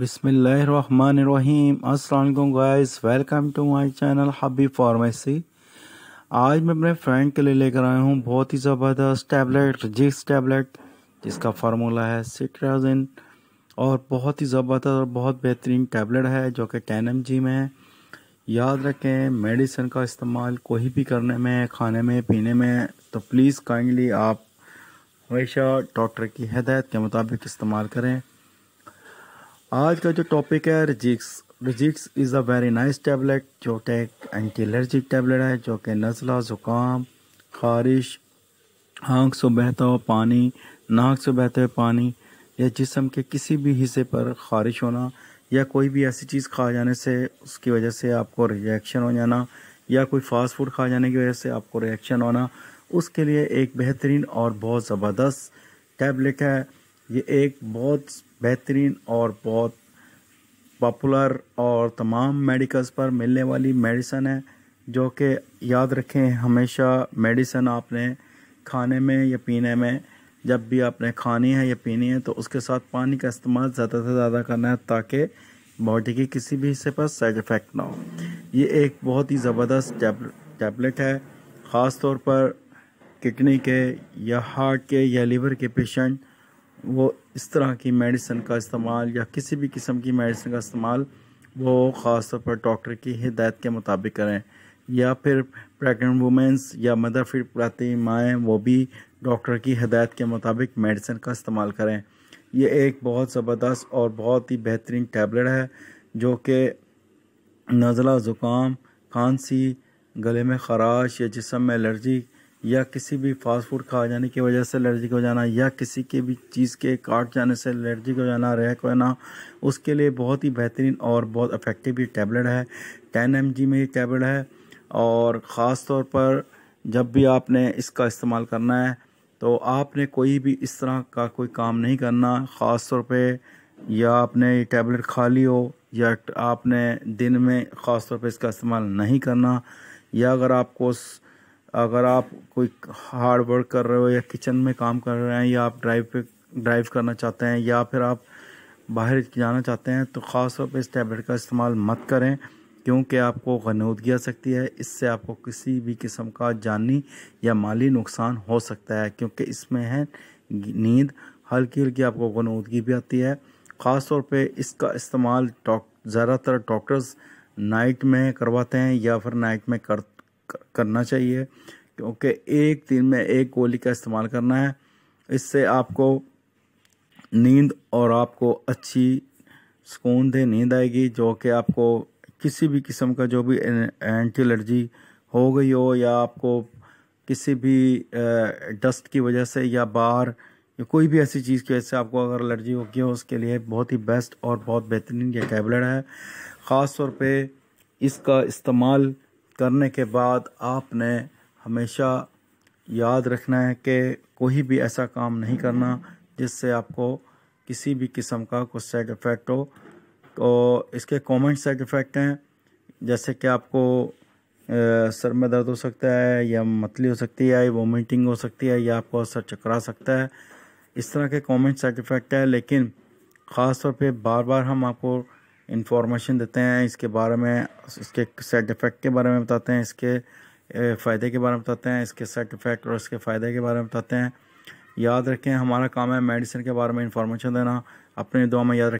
बिसमीम अस्सलाम guys welcome to my channel हबी फार्मेसी आज मैं अपने फ्रेंड के लिए लेकर आया हूँ बहुत ही ज़बरदस्त टैबलेट जिक्स टैबलेट जिसका फार्मूला है सिट्राजिन और बहुत ही ज़बरदस्त और बहुत बेहतरीन टैबलेट है जो कि टेन एम में है याद रखें मेडिसिन का इस्तेमाल कोई भी करने में खाने में पीने में तो प्लीज़ काइंडली आप हमेशा डॉक्टर की हदायत के मुताबिक इस्तेमाल करें आज का जो टॉपिक है Rigix Rigix is a very nice tablet जो कि एक एंटी एलर्जिक टैबलेट है जो कि नज़ला ज़ुकाम खारिश आँख से बहता हुआ पानी नाक से बहते हुए पानी या जिसम के किसी भी हिस्से पर खारिश होना या कोई भी ऐसी चीज़ खा जाने से उसकी वजह से आपको रिएक्शन हो जाना या कोई फास्ट फूड खा जाने की वजह से आपको रिएक्शन होना उसके लिए एक बेहतरीन और बहुत ज़बरदस्त टैबलेट है ये एक बहुत बेहतरीन और बहुत पॉपुलर और तमाम मेडिकल्स पर मिलने वाली मेडिसन है जो कि याद रखें हमेशा मेडिसन आपने खाने में या पीने में जब भी आपने खानी है या पीनी है तो उसके साथ पानी का इस्तेमाल ज़्यादा से ज़्यादा करना है ताकि बॉडी के किसी भी हिस्से पर साइड इफ़ेक्ट ना हो ये एक बहुत ही ज़बरदस्त टैबलेट है ख़ास तौर पर किडनी के या हार्ट के या लीवर के पेशेंट वो इस तरह की मेडिसिन का इस्तेमाल या किसी भी किस्म की मेडिसिन का इस्तेमाल वो ख़ास तौर पर डॉक्टर की हिदायत के मुताबिक करें या फिर प्रेगनेंट वुमेंस या मदर फिट प्राती माएँ वो भी डॉक्टर की हिदायत के मुताबिक मेडिसिन का इस्तेमाल करें यह एक बहुत ज़बरदस्त और बहुत ही बेहतरीन टैबलेट है जो कि नज़ला ज़ुकाम खांसी गले में खराश या जिसम में एलर्जी या किसी भी फास्ट फूड खा जाने की वजह से एलर्जिक हो जाना या किसी के भी चीज़ के काट जाने से एलर्जिक हो जाना रैक जाना उसके लिए बहुत ही बेहतरीन और बहुत अफेक्टिव ये टैबलेट है टेन एम में ये टैबलेट है और ख़ास तौर पर जब भी आपने इसका इस्तेमाल करना है तो आपने कोई भी इस तरह का कोई काम नहीं करना ख़ास तौर पर या आपने ये टैबलेट खा ली हो या आपने दिन में ख़ास तौर पर इसका इस्तेमाल नहीं करना या अगर आपको अगर आप कोई हार्ड वर्क कर रहे हो या किचन में काम कर रहे हैं या आप ड्राइव पे ड्राइव करना चाहते हैं या फिर आप बाहर जाना चाहते हैं तो ख़ास तौर पर इस टैबलेट का इस्तेमाल मत करें क्योंकि आपको गनूदगी आ सकती है इससे आपको किसी भी किस्म का जानी या माली नुकसान हो सकता है क्योंकि इसमें है नींद हल्की हल्की आपको गनूदगी भी आती है ख़ास तौर पर इसका इस्तेमाल डॉक ज़्यादातर डॉक्टर्स नाइट में करवाते हैं या फिर नाइट में कर करना चाहिए क्योंकि एक दिन में एक गोली का इस्तेमाल करना है इससे आपको नींद और आपको अच्छी सुकून दे नींद आएगी जो कि आपको किसी भी किस्म का जो भी एंटी एलर्जी हो गई हो या आपको किसी भी डस्ट की वजह से या बाहर या कोई भी ऐसी चीज़ की वजह से आपको अगर एलर्जी होगी हो उसके लिए बहुत ही बेस्ट और बहुत बेहतरीन ये टैबलेट है ख़ास तौर पे इसका इस्तेमाल करने के बाद आपने हमेशा याद रखना है कि कोई भी ऐसा काम नहीं करना जिससे आपको किसी भी किस्म का कुछ साइड इफ़ेक्ट हो तो इसके कॉमन साइड इफ़ेक्ट हैं जैसे कि आपको सर में दर्द हो सकता है या मतली हो सकती है या वोमिटिंग हो सकती है या आपको सर चकरा सकता है इस तरह के कॉमन साइड इफ़ेक्ट है लेकिन ख़ास तौर पे बार बार हम आपको इंफॉर्मेशन देते हैं इसके बारे में इसके साइड इफ़ेक्ट के बारे में बताते हैं इसके फ़ायदे के बारे में बताते हैं इसके साइड इफ़ेक्ट और इसके फ़ायदे के बारे में बताते हैं याद रखें हमारा काम है मेडिसिन के बारे में इंफॉर्मेशन देना अपने दुआ में याद